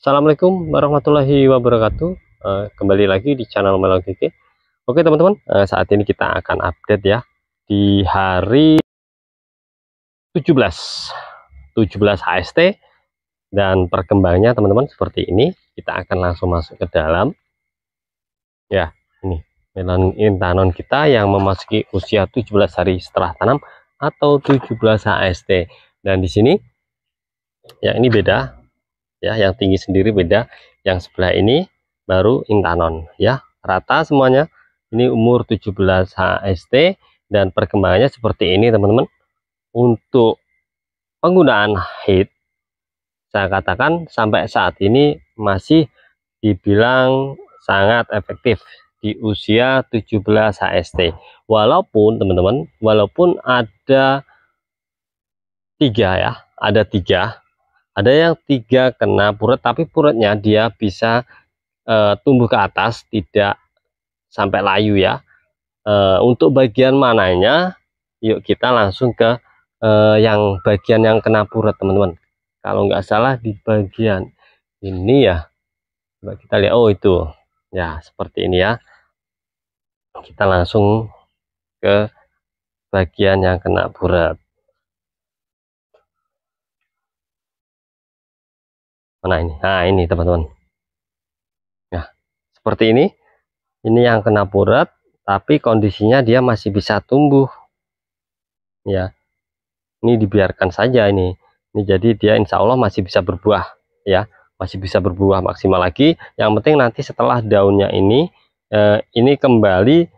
Assalamualaikum warahmatullahi wabarakatuh eh, Kembali lagi di channel Melon Kiki Oke teman-teman eh, saat ini kita akan update ya Di hari 17 17 HST Dan perkembangannya teman-teman seperti ini Kita akan langsung masuk ke dalam Ya ini melon intanon kita yang memasuki usia 17 hari setelah tanam Atau 17 HST Dan di sini Ya ini beda ya yang tinggi sendiri beda yang sebelah ini baru intanon ya rata semuanya ini umur 17 HST dan perkembangannya seperti ini teman-teman untuk penggunaan heat saya katakan sampai saat ini masih dibilang sangat efektif di usia 17 HST walaupun teman-teman walaupun ada tiga ya ada tiga ada yang tiga kena purut tapi purutnya dia bisa e, tumbuh ke atas tidak sampai layu ya e, untuk bagian mananya yuk kita langsung ke e, yang bagian yang kena purut, teman-teman kalau nggak salah di bagian ini ya coba kita lihat oh itu ya seperti ini ya kita langsung ke bagian yang kena purut. mana ini nah ini teman-teman Ya seperti ini ini yang kena purat tapi kondisinya dia masih bisa tumbuh ya ini dibiarkan saja ini ini jadi dia insya Allah masih bisa berbuah ya masih bisa berbuah maksimal lagi yang penting nanti setelah daunnya ini eh, ini kembali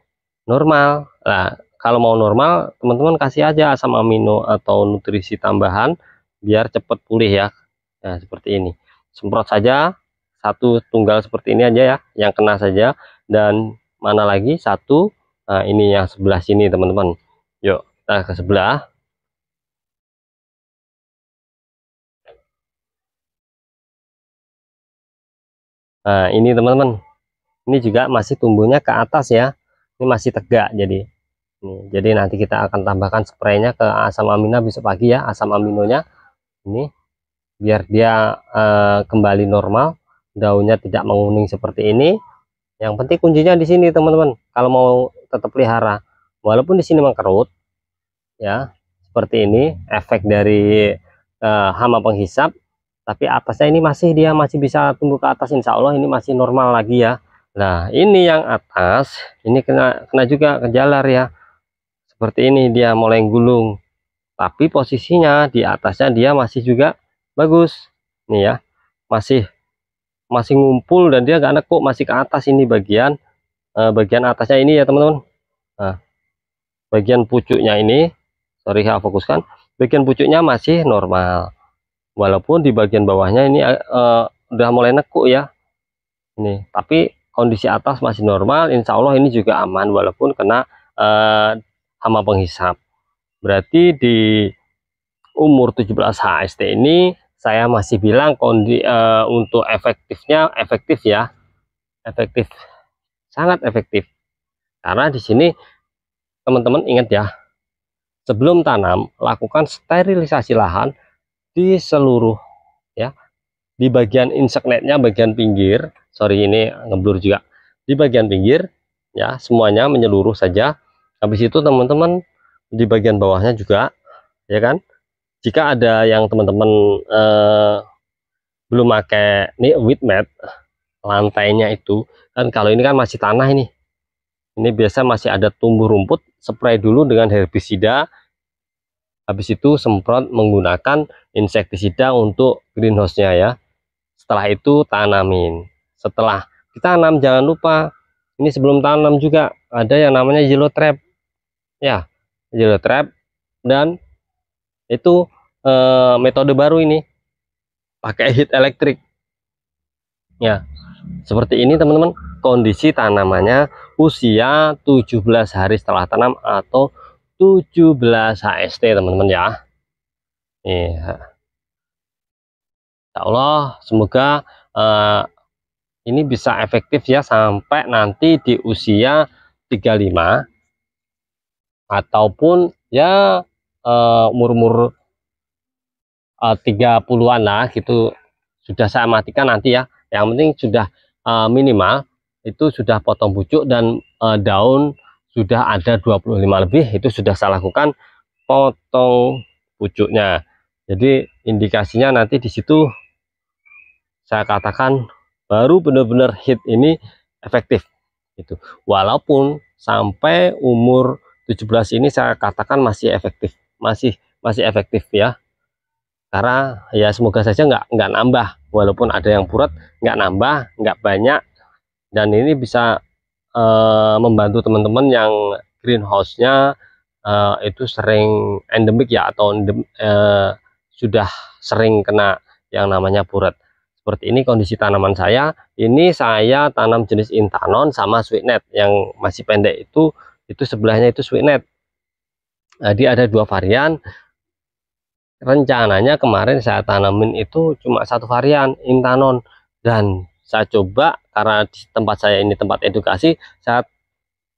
normal nah kalau mau normal teman-teman kasih aja asam amino atau nutrisi tambahan biar cepat pulih ya nah, seperti ini semprot saja satu tunggal seperti ini aja ya yang kena saja dan mana lagi satu nah ini yang sebelah sini teman-teman yuk kita ke sebelah nah ini teman-teman ini juga masih tumbuhnya ke atas ya ini masih tegak jadi ini, jadi nanti kita akan tambahkan spraynya ke asam amina besok pagi ya asam aminonya ini biar dia uh, kembali normal daunnya tidak menguning seperti ini yang penting kuncinya di sini teman-teman kalau mau tetap pelihara walaupun di sini mengkerut ya seperti ini efek dari uh, hama penghisap tapi atasnya ini masih dia masih bisa tumbuh ke atas insya Allah ini masih normal lagi ya Nah ini yang atas ini kena kena juga kejalar ya seperti ini dia mulai gulung tapi posisinya di atasnya dia masih juga bagus nih ya masih masih ngumpul dan dia nggak nekuk masih ke atas ini bagian eh, bagian atasnya ini ya teman-teman nah, bagian pucuknya ini sorry ya fokuskan bagian pucuknya masih normal walaupun di bagian bawahnya ini eh, udah mulai nekuk ya ini tapi kondisi atas masih normal Insya Allah ini juga aman walaupun kena eh, hama penghisap berarti di umur 17 HST ini saya masih bilang kondi, uh, untuk efektifnya efektif ya efektif sangat efektif karena di sini teman-teman ingat ya sebelum tanam lakukan sterilisasi lahan di seluruh ya di bagian insect bagian pinggir sorry ini ngeblur juga di bagian pinggir ya semuanya menyeluruh saja habis itu teman-teman di bagian bawahnya juga ya kan jika ada yang teman-teman eh, belum pakai ini mat lantainya itu kan kalau ini kan masih tanah ini ini biasa masih ada tumbuh rumput spray dulu dengan herbisida habis itu semprot menggunakan insektisida untuk greenhouse-nya ya setelah itu tanamin setelah kita tanam jangan lupa ini sebelum tanam juga ada yang namanya yellow trap ya yellow trap dan itu e, metode baru ini pakai heat elektrik ya seperti ini teman-teman kondisi tanamannya usia 17 hari setelah tanam atau 17 HST teman-teman ya iya Insya Allah semoga uh, ini bisa efektif ya sampai nanti di usia 35 ataupun ya Eh, umur-umur eh, uh, 30-an lah gitu sudah saya matikan nanti ya yang penting sudah uh, minimal itu sudah potong pucuk dan uh, daun sudah ada 25 lebih itu sudah saya lakukan potong pucuknya jadi indikasinya nanti di situ saya katakan baru benar-benar hit ini efektif itu walaupun sampai umur 17 ini saya katakan masih efektif masih masih efektif ya karena ya semoga saja nggak nggak nambah walaupun ada yang purut, nggak nambah nggak banyak dan ini bisa e, membantu teman-teman yang greenhouse-nya e, itu sering endemik ya atau endem, eh, sudah sering kena yang namanya purut. seperti ini kondisi tanaman saya ini saya tanam jenis intanon sama sweet net yang masih pendek itu itu sebelahnya itu sweet net jadi ada dua varian. Rencananya kemarin saya tanamin itu cuma satu varian intanon dan saya coba karena di tempat saya ini tempat edukasi, saya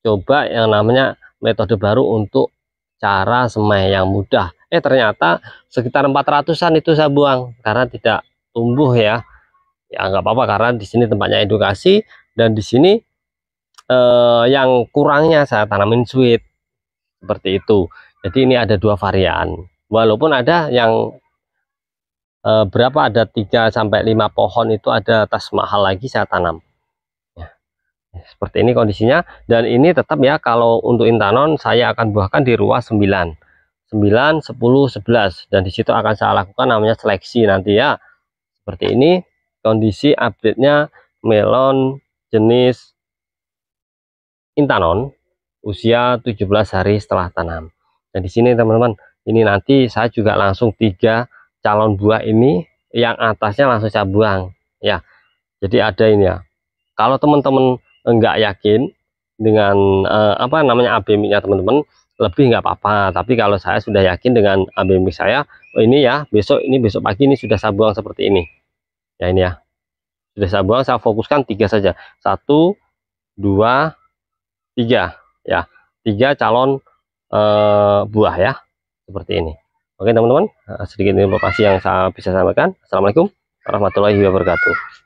coba yang namanya metode baru untuk cara semai yang mudah. Eh ternyata sekitar 400-an itu saya buang karena tidak tumbuh ya. Ya nggak apa-apa karena di sini tempatnya edukasi dan di sini eh, yang kurangnya saya tanamin sweet seperti itu jadi ini ada dua varian. Walaupun ada yang e, berapa ada 3 sampai 5 pohon itu ada tas mahal lagi saya tanam. Ya. Seperti ini kondisinya dan ini tetap ya kalau untuk intanon saya akan buahkan di ruas 9. 9, 10, 11 dan di situ akan saya lakukan namanya seleksi nanti ya. Seperti ini kondisi update-nya melon jenis intanon usia 17 hari setelah tanam. Dan nah, di sini teman-teman ini nanti saya juga langsung tiga calon buah ini yang atasnya langsung saya buang ya jadi ada ini ya kalau teman-teman enggak yakin dengan eh, apa namanya abmix teman-teman lebih nggak apa-apa tapi kalau saya sudah yakin dengan abmix saya oh ini ya besok ini besok pagi ini sudah saya buang seperti ini ya ini ya sudah saya buang saya fokuskan tiga saja satu dua tiga ya tiga calon uh, buah ya seperti ini oke teman-teman eh, sedikit informasi yang saya bisa sampaikan assalamualaikum warahmatullahi wabarakatuh